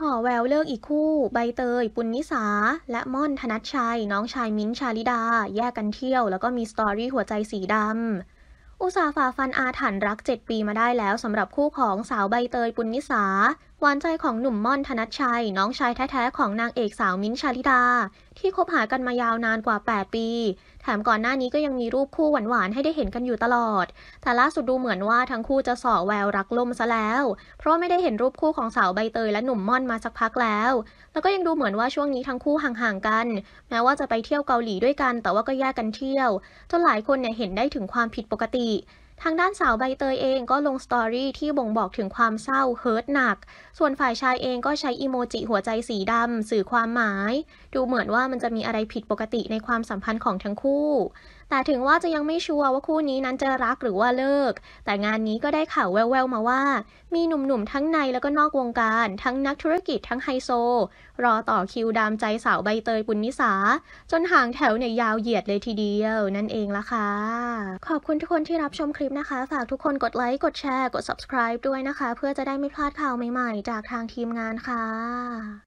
หอแววเลิกอีกคู่ ใบเตยปุณนิสา และม่อน ธนัชชัย น้องชายมิ้นชาลิดา แยกกันเที่ยวแล้วก็มีสตอรี่หัวใจสีดำ อุตสาฝ่าฟันอาถรรพ์รัก 7 ปีมาได้แล้วสำหรับคู่ของสาวใบเตยปุณนิสาหวานใจของหนุ่มม่อนธนัชชัย น้องชายแท้ ๆของนางเอกสาวมิ้นชาลิดา ที่คบหากันมายาวนานกว่า 8 ปี แถมก่อนหน้านี้ก็ยังมีรูปคู่หวานๆให้ได้เห็นกันอยู่ตลอด แต่ล่าสุดดูเหมือนว่าทั้งคู่จะส่อแววรักล่มซะแล้ว เพราะไม่ได้เห็นรูปคู่ของสาวใบเตยและหนุ่มม่อนมาสักพักแล้ว แล้วก็ยังดูเหมือนว่าช่วงนี้ทั้งคู่ห่างๆกัน แม้ว่าจะไปเที่ยวเกาหลีด้วยกัน แต่ว่าก็แยกกันเที่ยวจนหลายคนเนี่ยเห็นได้ถึงความผิดปกติทางด้านสาวใบเตยเองก็ลงสตอรี่ที่บ่งบอกถึงความเศร้าเฮิร์ตหนัก ส่วนฝ่ายชายเองก็ใช้อีโมจิหัวใจสีดำ สื่อความหมาย ดูเหมือนว่ามันจะมีอะไรผิดปกติในความสัมพันธ์ของทั้งคู่แต่ถึงว่าจะยังไม่ชัวร์ว่าคู่นี้นั้นจะรักหรือว่าเลิก แต่งานนี้ก็ได้ข่าวแว่วๆมาว่า มีหนุ่มๆทั้งในแล้วก็นอกวงการ ทั้งนักธุรกิจทั้งไฮโซ รอต่อคิวดามใจสาวใบเตยปุณนิสา จนห่างแถวเนี่ยยาวเหยียดเลยทีเดียวนั่นเองละค่ะ ขอบคุณทุกคนที่รับชมคลิปนะคะ ฝากทุกคนกดไลค์กดแชร์กด subscribe ด้วยนะคะ เพื่อจะได้ไม่พลาดข่าวใหม่ๆจากทางทีมงานค่ะ